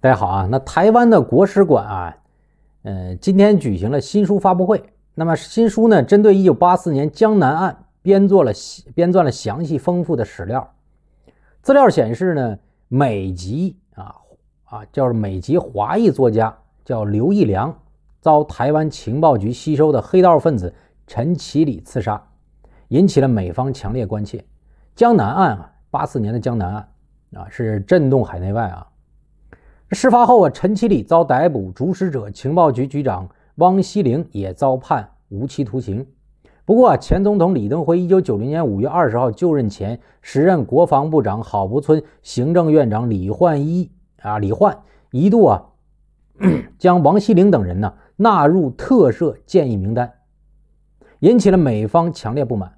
大家好啊！那台湾的国史馆啊，呃，今天举行了新书发布会。那么新书呢，针对一九八四年江南案编作了编撰了详细丰富的史料。资料显示呢，美籍啊啊，叫美籍华裔作家叫刘义良，遭台湾情报局吸收的黑道分子陈其礼刺杀，引起了美方强烈关切。江南案啊，八四年的江南案啊，是震动海内外啊。事发后啊，陈其礼遭逮捕，主使者情报局局长汪希龄也遭判无期徒刑。不过啊，前总统李登辉1990年5月20号就任前，时任国防部长郝柏村、行政院长李焕一啊，李焕一度啊，将王希龄等人呢纳入特赦建议名单，引起了美方强烈不满。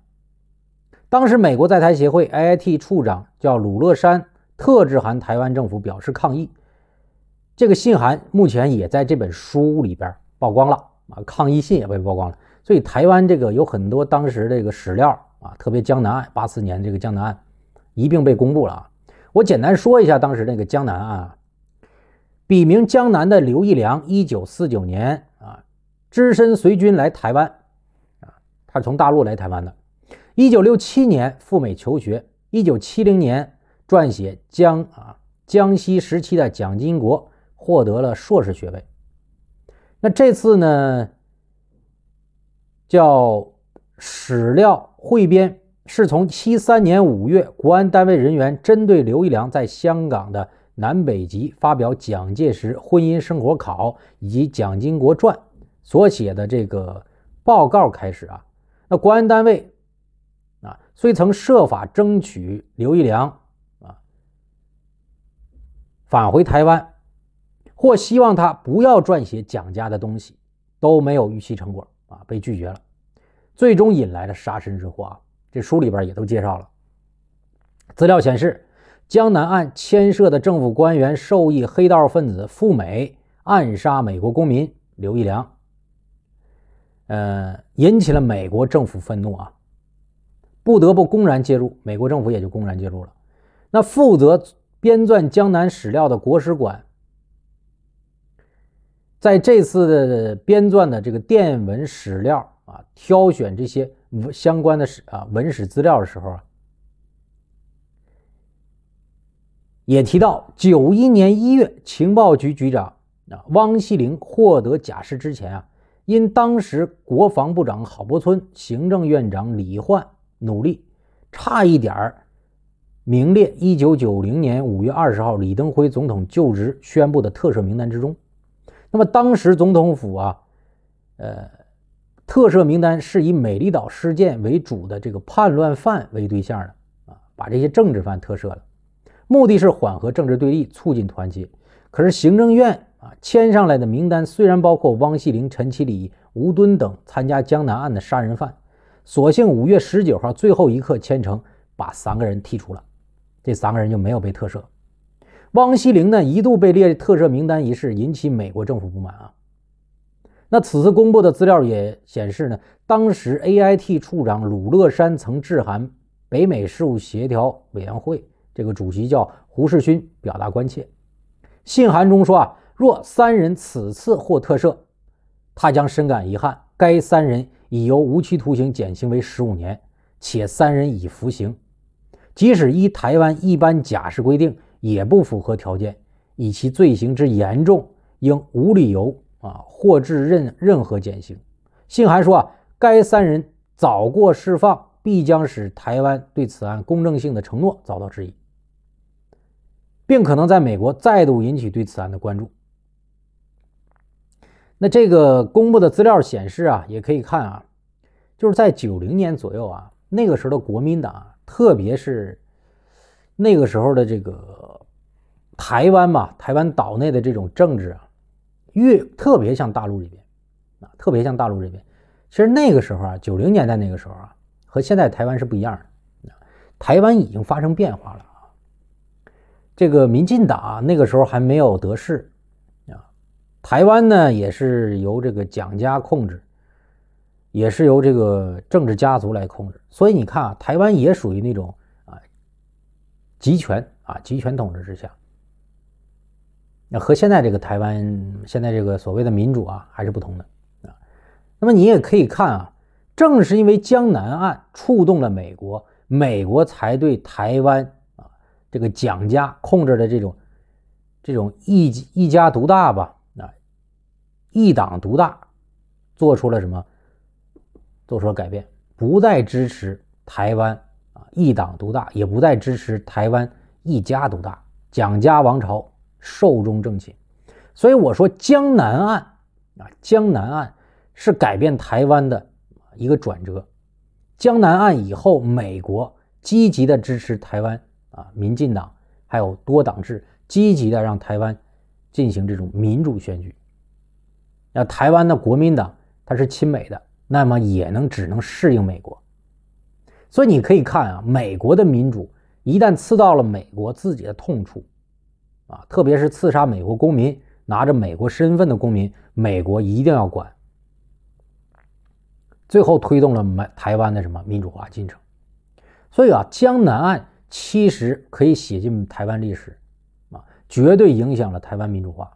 当时，美国在台协会 AIT 处长叫鲁乐山特致函台湾政府表示抗议。这个信函目前也在这本书里边曝光了啊，抗议信也被曝光了，所以台湾这个有很多当时这个史料啊，特别江南案八四年这个江南案，一并被公布了啊。我简单说一下当时那个江南案，笔名江南的刘义良，一九四九年啊，只身随军来台湾啊，他是从大陆来台湾的。一九六七年赴美求学，一九七零年撰写江啊江西时期的蒋经国。获得了硕士学位。那这次呢，叫史料汇编，是从七三年五月国安单位人员针对刘一良在香港的南北极发表《蒋介石婚姻生活考》以及《蒋经国传》所写的这个报告开始啊。那国安单位啊，虽曾设法争取刘一良啊返回台湾。或希望他不要撰写蒋家的东西，都没有预期成果啊，被拒绝了，最终引来了杀身之祸啊。这书里边也都介绍了。资料显示，江南案牵涉的政府官员授意黑道分子赴美暗杀美国公民刘一良，呃，引起了美国政府愤怒啊，不得不公然介入。美国政府也就公然介入了。那负责编撰江南史料的国史馆。在这次的编撰的这个电文史料啊，挑选这些相关的史啊文史资料的时候啊，也提到九一年一月情报局局长啊汪希龄获得假释之前啊，因当时国防部长郝伯村、行政院长李焕努力，差一点儿名列一九九零年五月二十号李登辉总统就职宣布的特赦名单之中。那么当时总统府啊，呃，特赦名单是以美丽岛事件为主的这个叛乱犯为对象的啊，把这些政治犯特赦了，目的是缓和政治对立，促进团结。可是行政院啊签上来的名单虽然包括汪希苓、陈其礼、吴敦等参加江南案的杀人犯，所幸五月十九号最后一刻签成，把三个人剔除了，这三个人就没有被特赦。汪希玲呢一度被列特赦名单一事引起美国政府不满啊。那此次公布的资料也显示呢，当时 AIT 处长鲁乐山曾致函北美事务协调委员会，这个主席叫胡世勋，表达关切。信函中说啊，若三人此次获特赦，他将深感遗憾。该三人已由无期徒刑减刑为十五年，且三人已服刑。即使依台湾一般假释规定，也不符合条件，以其罪行之严重，应无理由啊获致任任何减刑。信函说啊，该三人早过释放，必将使台湾对此案公正性的承诺遭到质疑，并可能在美国再度引起对此案的关注。那这个公布的资料显示啊，也可以看啊，就是在九零年左右啊，那个时候的国民党，特别是。那个时候的这个台湾嘛，台湾岛内的这种政治啊，越特别像大陆这边，啊，特别像大陆这边。其实那个时候啊，九零年代那个时候啊，和现在台湾是不一样的。台湾已经发生变化了啊。这个民进党啊、那个时候还没有得势，啊，台湾呢也是由这个蒋家控制，也是由这个政治家族来控制。所以你看啊，台湾也属于那种。集权啊，集权统治之下，那和现在这个台湾现在这个所谓的民主啊，还是不同的啊。那么你也可以看啊，正是因为江南案触动了美国，美国才对台湾啊这个蒋家控制的这种这种一一家独大吧，啊一党独大，做出了什么做出了改变，不再支持台湾。一党独大也不再支持台湾一家独大，蒋家王朝寿终正寝。所以我说江南岸啊，江南岸是改变台湾的一个转折。江南岸以后，美国积极的支持台湾啊，民进党还有多党制，积极的让台湾进行这种民主选举。那台湾的国民党它是亲美的，那么也能只能适应美国。所以你可以看啊，美国的民主一旦刺到了美国自己的痛处，啊，特别是刺杀美国公民、拿着美国身份的公民，美国一定要管。最后推动了美台湾的什么民主化进程。所以啊，江南案其实可以写进台湾历史，啊，绝对影响了台湾民主化，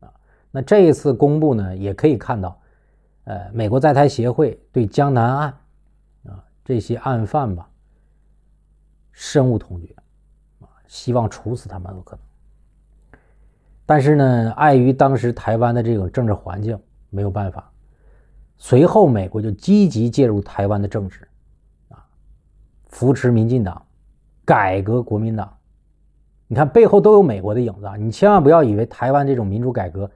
啊。那这一次公布呢，也可以看到，呃，美国在台协会对江南案。这些案犯吧，深恶痛绝啊，希望处死他们有可能。但是呢，碍于当时台湾的这种政治环境，没有办法。随后，美国就积极介入台湾的政治，啊，扶持民进党，改革国民党。你看，背后都有美国的影子。啊，你千万不要以为台湾这种民主改革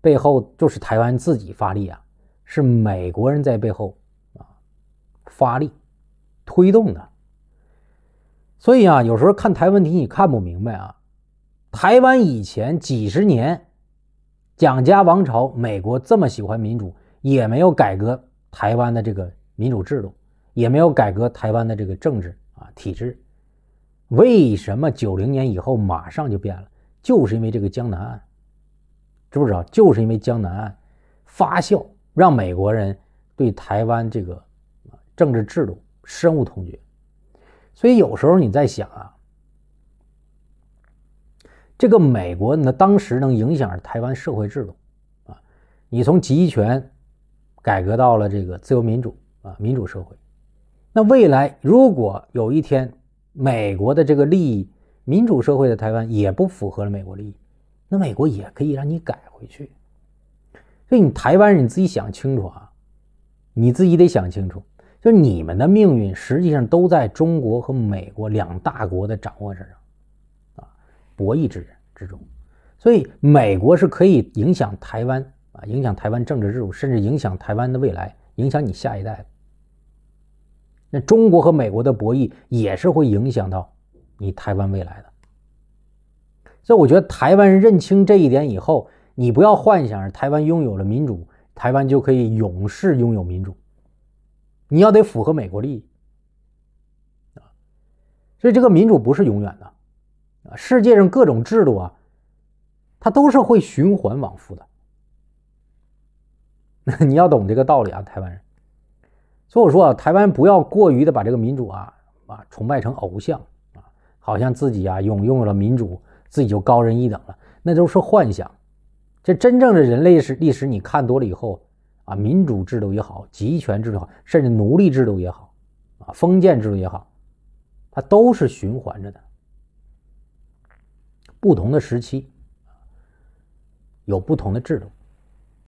背后就是台湾自己发力啊，是美国人在背后啊发力。推动的，所以啊，有时候看台问题，你看不明白啊。台湾以前几十年，蒋家王朝，美国这么喜欢民主，也没有改革台湾的这个民主制度，也没有改革台湾的这个政治啊体制。为什么九零年以后马上就变了？就是因为这个江南案，知不知道？就是因为江南案发酵，让美国人对台湾这个政治制度。深恶痛绝，所以有时候你在想啊，这个美国，那当时能影响台湾社会制度，啊，你从集权改革到了这个自由民主啊，民主社会。那未来如果有一天美国的这个利益，民主社会的台湾也不符合了美国利益，那美国也可以让你改回去。所以你台湾人你自己想清楚啊，你自己得想清楚。就你们的命运实际上都在中国和美国两大国的掌握之上，啊，博弈之之中，所以美国是可以影响台湾啊，影响台湾政治制度，甚至影响台湾的未来，影响你下一代。那中国和美国的博弈也是会影响到你台湾未来的。所以我觉得台湾认清这一点以后，你不要幻想台湾拥有了民主，台湾就可以永世拥有民主。你要得符合美国利益啊，所以这个民主不是永远的啊，世界上各种制度啊，它都是会循环往复的。你要懂这个道理啊，台湾人。所以我说啊，台湾不要过于的把这个民主啊啊崇拜成偶像啊，好像自己啊拥有了民主，自己就高人一等了，那都是幻想。这真正的人类史历史，你看多了以后。啊，民主制度也好，集权制度好，甚至奴隶制度也好，啊，封建制度也好，它都是循环着的。不同的时期，有不同的制度。